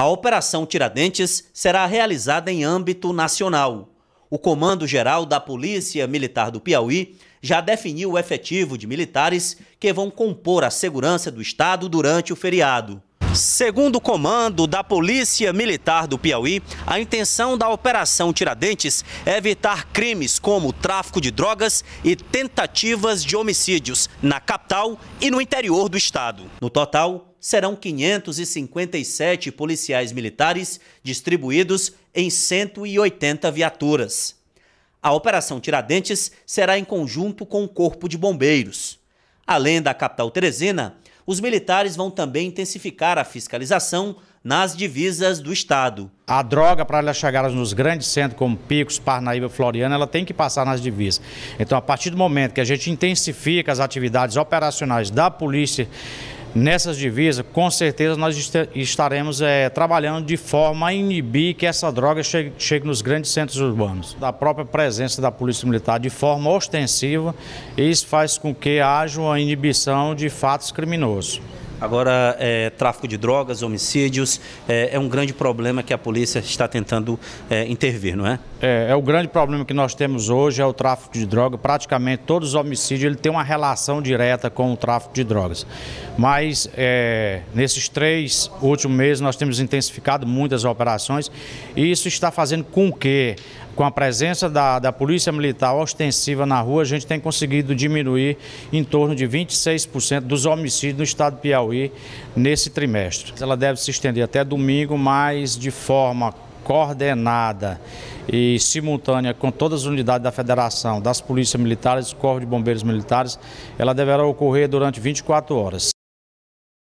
A Operação Tiradentes será realizada em âmbito nacional. O Comando Geral da Polícia Militar do Piauí já definiu o efetivo de militares que vão compor a segurança do Estado durante o feriado. Segundo o comando da Polícia Militar do Piauí, a intenção da Operação Tiradentes é evitar crimes como tráfico de drogas e tentativas de homicídios na capital e no interior do estado. No total, serão 557 policiais militares distribuídos em 180 viaturas. A Operação Tiradentes será em conjunto com o Corpo de Bombeiros. Além da capital teresina, os militares vão também intensificar a fiscalização nas divisas do Estado. A droga, para ela chegar nos grandes centros como Picos, Parnaíba, Floriana, ela tem que passar nas divisas. Então, a partir do momento que a gente intensifica as atividades operacionais da Polícia nessas divisas, com certeza nós estaremos é, trabalhando de forma a inibir que essa droga chegue, chegue, nos grandes centros urbanos. Da própria presença da Polícia Militar de forma ostensiva, isso faz com que haja uma inibição de fatos criminosos. Agora, é, tráfico de drogas, homicídios, é, é, um grande problema que a polícia está tentando é, intervir, não é? é? é o grande problema que nós temos hoje, é o tráfico de drogas. Praticamente todos os homicídios ele tem uma relação direta com o tráfico de drogas. Mas é, nesses três últimos meses nós temos intensificado muitas operações e isso está fazendo com que com a presença da, da Polícia Militar ostensiva na rua, a gente tem conseguido diminuir em torno de 26% dos homicídios no estado de Piauí. Piauí nesse trimestre. Ela deve se estender até domingo, mas de forma coordenada e simultânea com todas as unidades da Federação, das Polícias Militares, Corpo de Bombeiros Militares, ela deverá ocorrer durante 24 horas.